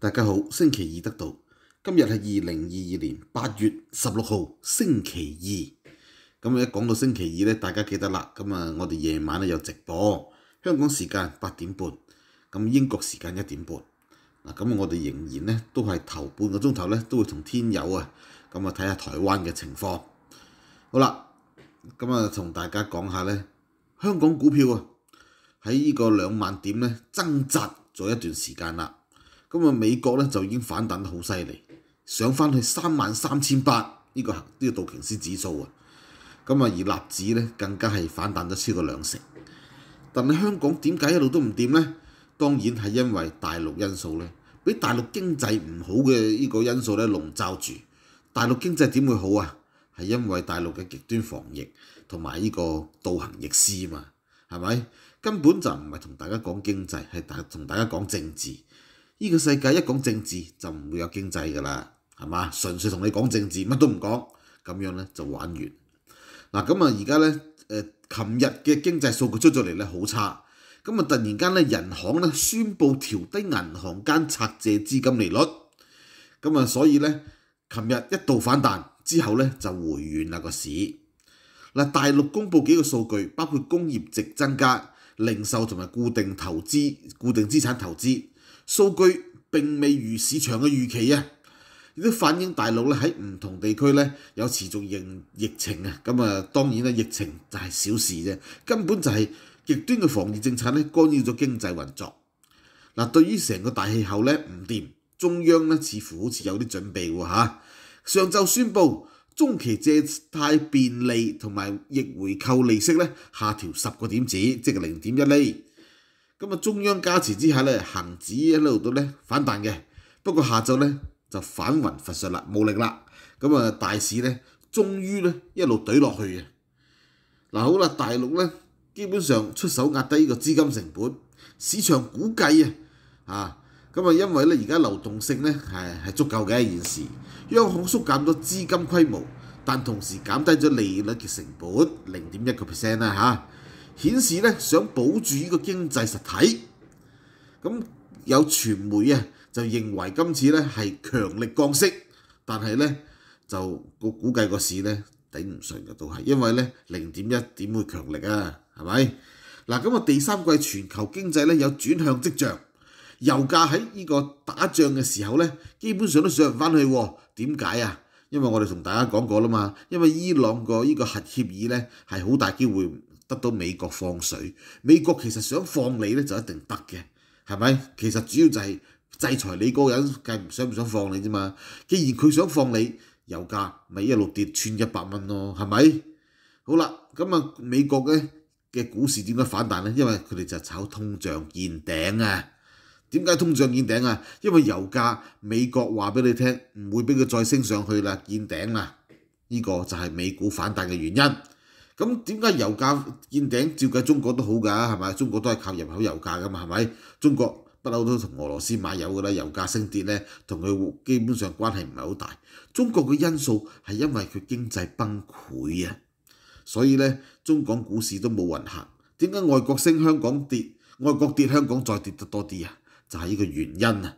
大家好，星期二得到，今日系二零二二年八月十六号星期二，咁一讲到星期二咧，大家记得啦，咁啊我哋夜晚咧有直播，香港时间八点半，咁英国时间一点半，嗱咁我哋仍然咧都系头半个钟头咧都会同天友啊，咁啊睇下台湾嘅情况，好啦，咁啊同大家讲下咧，香港股票啊喺呢个两万点咧挣扎咗一段时间啦。咁啊，美國咧就已經反彈得好犀利，上翻去三萬三千八呢個呢個道瓊斯指數啊！咁啊，而納指咧更加係反彈咗超過兩成。但係香港點解一路都唔掂咧？當然係因為大陸因素咧，俾大陸經濟唔好嘅呢個因素咧籠罩住。大陸經濟點會好啊？係因為大陸嘅極端防疫同埋呢個道行逆施嘛，係咪？根本就唔係同大家講經濟，係大同大家講政治。呢個世界一講政治就唔會有經濟噶啦，係嘛？純粹同你講政治，乜都唔講，咁樣咧就玩完。嗱，咁啊而家咧，誒，琴日嘅經濟數據出咗嚟咧，好差。咁啊，突然間咧，人行咧宣布調低銀行間拆借資金利率。咁啊，所以咧，琴日一度反彈，之後咧就回軟啦個市。嗱，大陸公布幾個數據，包括工業值增加、零售同埋固定投資、固定資產投資。數據並未如市場嘅預期啊！亦都反映大陸咧喺唔同地區咧有持續型疫情啊！咁啊，當然咧疫情就係小事啫，根本就係極端嘅防疫政策咧干擾咗經濟運作。嗱，對於成個大氣候咧唔掂，中央咧似乎好似有啲準備喎嚇。上晝宣布中期借貸便利同埋逆回購利息咧下調十個點子，即係零點一厘，咁啊，中央加持之下咧，恒指一路都咧反彈嘅。不過下晝咧就反魂乏術啦，冇力啦。咁啊，大市咧終於咧一路懟落去嘅。嗱，好啦，大陸咧基本上出手壓低呢個資金成本，市場估計啊，啊，咁啊，因為咧而家流動性咧係係足夠嘅一件事。央行縮減咗資金規模，但同時減低咗利率嘅成本零點一個 percent 啦嚇。顯示咧想保住呢個經濟實體，咁有傳媒啊就認為今次咧係強力降息，但係咧就個估計個市咧頂唔順嘅都係，因為咧零點一點會強力啊，係咪？嗱，咁啊第三季全球經濟咧有轉向跡象，油價喺呢個打仗嘅時候咧基本上都上翻去，點解啊？因為我哋同大家講過啦嘛，因為伊朗個呢個核協議咧係好大機會。得到美國放水，美國其實想放你咧就一定得嘅，係咪？其實主要就係制裁你個人計想唔想放你啫嘛。既然佢想放你，油價咪一路跌穿一百蚊咯，係咪？好啦，咁啊美國咧嘅股市點解反彈咧？因為佢哋就炒通脹見頂啊。點解通脹見頂啊？因為油價美國話俾你聽唔會俾佢再升上去啦，見頂啦。呢個就係美股反彈嘅原因。咁點解油價見頂照計中國都好㗎，係咪？中國都係靠入口油價㗎嘛，係咪？中國不嬲都同俄羅斯買油㗎啦，油價升跌咧，同佢基本上關係唔係好大。中國嘅因素係因為佢經濟崩潰啊，所以咧，中港股市都冇運行。點解外國升香港跌，外國跌香港再跌得多啲啊？就係呢個原因啊！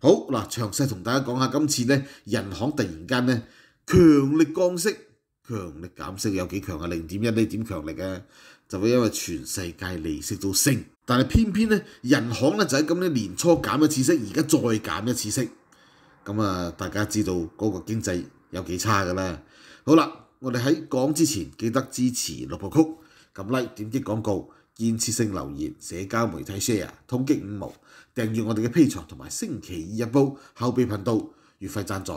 好嗱，詳細同大家講下今次咧，人行突然間咧強力降息。強力減息有幾強啊？零點一呢點強力啊？就會因為全世界利息都升，但係偏偏咧，人行咧就喺咁咧年初減一次息，而家再減一次息，咁啊大家知道嗰個經濟有幾差噶啦。好啦，我哋喺講之前記得支持六部曲，撳 Like、點擊廣告、建設性留言、社交媒體 Share、統擊五毛、訂閱我哋嘅 P 藏同埋星期二日報後備頻道月費贊助。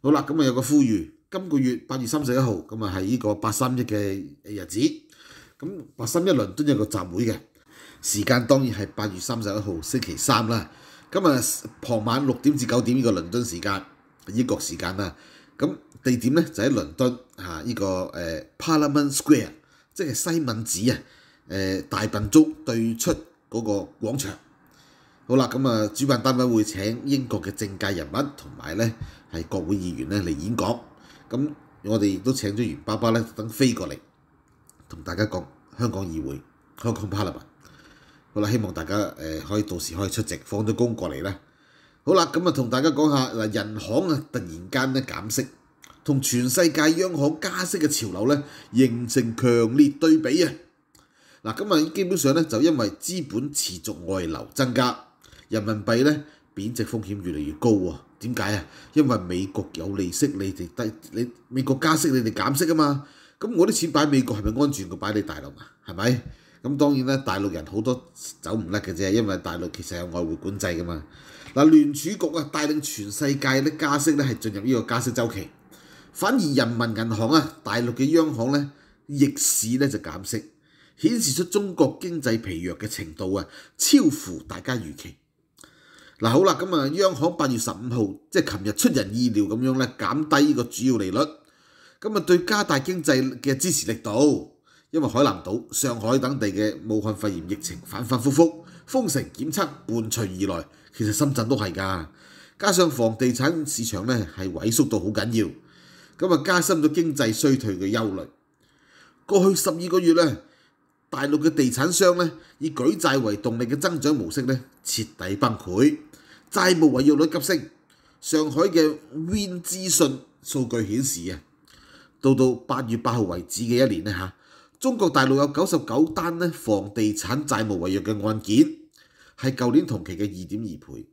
好啦，咁啊有個呼籲。今個月八月三十一號咁啊，係呢個八三一嘅日子。咁八三一倫敦有個集會嘅時間，當然係八月三十一號星期三啦。咁啊，傍晚六點至九點呢個倫敦時間，英國時間啦。咁地點咧就喺倫敦啊，呢個誒 Parliament Square，即係西敏寺啊，誒大笨築對出嗰個廣場。好啦，咁啊，主辦單位會請英國嘅政界人物同埋咧係國會議員咧嚟演講。咁我哋亦都請咗袁爸爸咧，等飛過嚟同大家講香港議會、香港 parliament。好啦，希望大家誒可以到時可以出席，放咗工過嚟啦。好啦，咁啊同大家講下嗱，人行啊突然間咧減息，同全世界央行加息嘅潮流咧形成強烈對比啊！嗱，今日基本上咧就因為資本持續外流增加，人民幣咧貶值風險越嚟越高喎。點解啊？因為美國有利息，你哋低你美國加息，你哋減息啊嘛。咁我啲錢擺美國係咪安全過擺你大陸啊？係咪？咁當然咧，大陸人好多走唔甩嘅啫，因為大陸其實有外匯管制噶嘛。嗱聯儲局啊，帶領全世界咧加息咧，係進入呢個加息週期。反而人民銀行啊，大陸嘅央行咧逆市咧就減息，顯示出中國經濟疲弱嘅程度啊，超乎大家預期。嗱好啦，咁啊，央行八月十五號，即係琴日出人意料咁樣咧減低呢個主要利率，咁啊對加大經濟嘅支持力度。因為海南島、上海等地嘅武漢肺炎疫情反反覆覆，封城檢測伴隨而來，其實深圳都係㗎。加上房地產市場咧係萎縮到好緊要，咁啊加深咗經濟衰退嘅憂慮。過去十二個月咧，大陸嘅地產商咧以舉債為動力嘅增長模式咧徹底崩潰。債務違約率急升，上海嘅 Wind 資訊數據顯示啊，到到八月八號為止嘅一年咧嚇，中國大陸有九十九單咧房地產債務違約嘅案件，係舊年同期嘅二點二倍。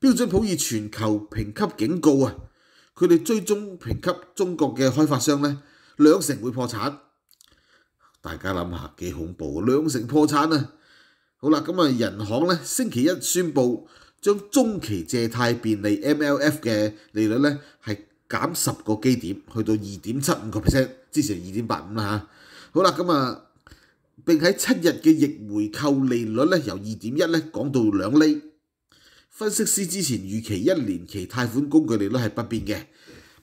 標準普爾全球評級警告啊，佢哋追蹤評級中國嘅開發商咧，兩成會破產。大家諗下幾恐怖啊，兩成破產啊！好啦，咁啊，人行咧星期一宣布。將中期借貸便利 MLF 嘅利率咧係減十個基點，去到二點七五個 percent，之前二點八五啦嚇。好啦，咁啊並喺七日嘅逆回購利率咧由二點一咧講到兩厘。分析師之前預期一年期貸款工具利率係不變嘅，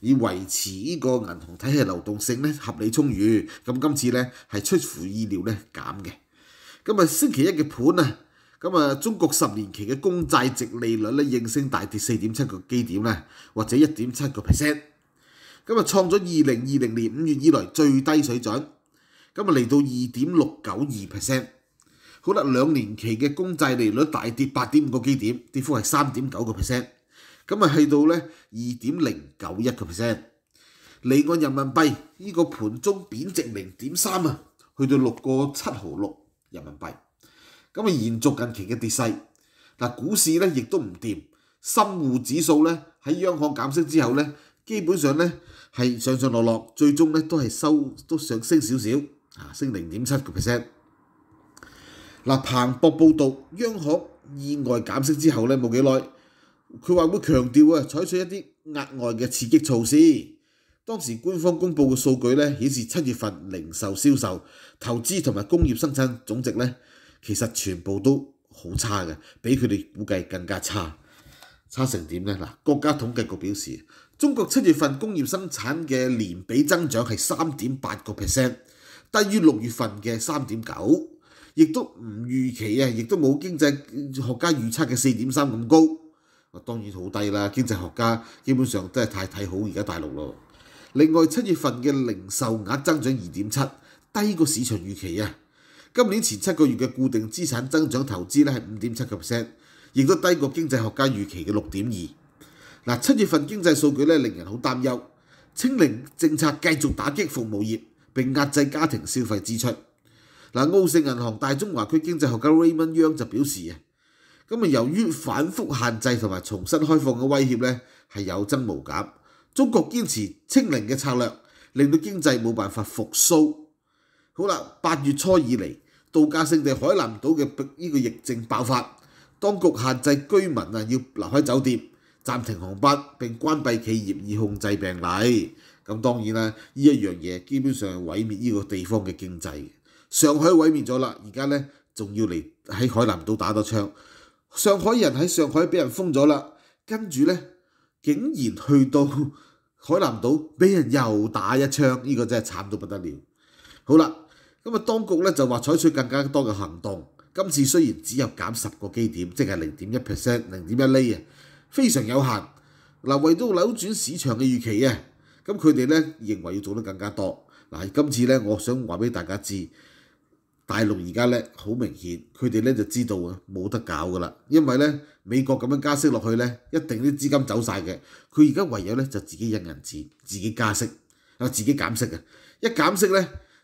以維持呢個銀行體系流動性咧合理充裕。咁今次咧係出乎意料咧減嘅。咁啊星期一嘅盤啊～咁啊，中國十年期嘅公債值利率咧應聲大跌四點七個基點咧，或者一點七個 percent。咁啊，創咗二零二零年五月以來最低水準。咁啊，嚟到二點六九二 percent。好啦，兩年期嘅公債利率大跌八點五個基點，跌幅係三點九個 percent。咁啊，去到咧二點零九一個 percent。你按人民幣呢個盤中貶值零點三啊，去到六個七毫六人民幣。咁啊！延續近期嘅跌勢，嗱，股市咧亦都唔掂，深户指數咧喺央行減息之後咧，基本上咧係上上落落，最終咧都係收都上升少少，啊，升零點七個 percent。嗱，彭博報道，央行意外減息之後咧冇幾耐，佢話會強調啊，採取一啲額外嘅刺激措施。當時官方公佈嘅數據咧顯示，七月份零售銷售、投資同埋工業生產總值咧。其實全部都好差嘅，比佢哋估計更加差。差成點呢？嗱，國家統計局表示，中國七月份工業生產嘅年比增長係三點八個 percent，低於六月份嘅三點九，亦都唔預期啊，亦都冇經濟學家預測嘅四點三咁高。當然好低啦，經濟學家基本上都係太睇好而家大陸咯。另外，七月份嘅零售額增長二點七，低過市場預期啊。今年前七個月嘅固定資產增長投資咧係五點七個 percent，亦都低過經濟學家預期嘅六點二。嗱，七月份經濟數據咧令人好擔憂，清零政策繼續打擊服務業並壓制家庭消費支出。嗱，澳盛銀行大中華區經濟學家 Raymond y u n g 就表示啊，咁啊由於反覆限制同埋重新開放嘅威脅咧係有增無減，中國堅持清零嘅策略令到經濟冇辦法復甦。好啦，八月初以嚟。度假勝地海南島嘅呢個疫症爆發，當局限制居民啊要留喺酒店，暫停航班並關閉企業以控制病例。咁當然啦，呢一樣嘢基本上毀滅呢個地方嘅經濟。上海毀滅咗啦，而家咧仲要嚟喺海南島打多槍。上海人喺上海俾人封咗啦，跟住咧竟然去到海南島俾人又打一槍，呢個真係慘到不得了。好啦。咁啊，當局咧就話採取更加多嘅行動。今次雖然只有減十個基點，即係零點一 percent、零點一厘啊，非常有限。嗱，為咗扭轉市場嘅預期啊，咁佢哋咧認為要做得更加多。嗱，今次咧，我想話俾大家知，大陸而家咧好明顯，佢哋咧就知道啊冇得搞噶啦，因為咧美國咁樣加息落去咧，一定啲資金走曬嘅。佢而家唯有咧就自己印銀紙，自己加息啊，自己減息啊，一減息咧。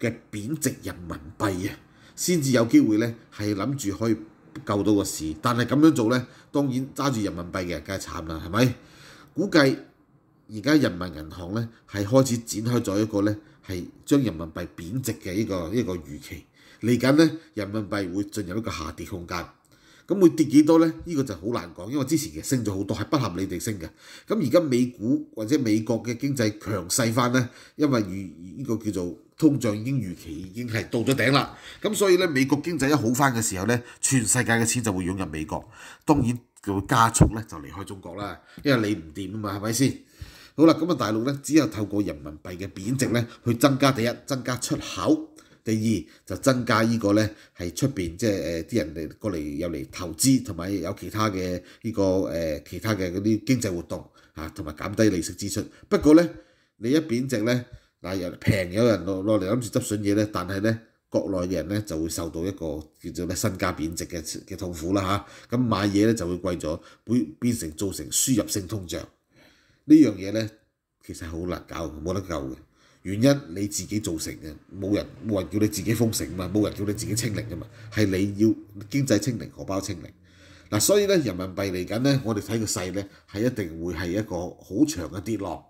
嘅貶值人民幣啊，先至有機會咧，係諗住可以救到個市。但係咁樣做咧，當然揸住人民幣嘅梗係慘啦，係咪？估計而家人民銀行咧係開始展開咗一個咧係將人民幣貶值嘅一個一個預期嚟緊咧，人民幣會進入一個下跌空間。咁會跌幾多咧？呢個就好難講，因為之前嘅升咗好多係不合理地升嘅。咁而家美股或者美國嘅經濟強勢翻咧，因為與呢個叫做通脹已經預期已經係到咗頂啦，咁所以咧美國經濟一好翻嘅時候咧，全世界嘅錢就會湧入美國，當然就會加速咧就離開中國啦，因為你唔掂啊嘛，係咪先？好啦，咁啊大陸咧只有透過人民幣嘅貶值咧去增加第一增加出口，第二就增加依個咧係出邊即係啲人嚟過嚟又嚟投資同埋有其他嘅依個誒其他嘅嗰啲經濟活動同埋減低利息支出。不過咧你一貶值咧。嗱，有平有人落落嚟諗住執損嘢咧，但係咧國內嘅人咧就會受到一個叫做咩身價貶值嘅嘅痛苦啦嚇，咁買嘢咧就會貴咗，會變成造成輸入性通脹，呢樣嘢咧其實好難搞，冇得救嘅。原因你自己造成嘅，冇人冇人叫你自己封城啊嘛，冇人叫你自己清零啊嘛，係你要經濟清零，荷包清零。嗱，所以咧人民幣嚟緊咧，我哋睇個勢咧係一定會係一個好長嘅跌落。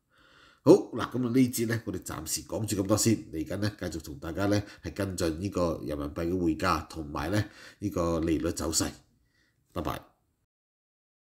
好嗱，咁啊呢節咧，我哋暫時講住咁多先。嚟緊咧，繼續同大家咧係跟進呢個人民幣嘅匯價同埋咧呢個利率走勢。拜拜。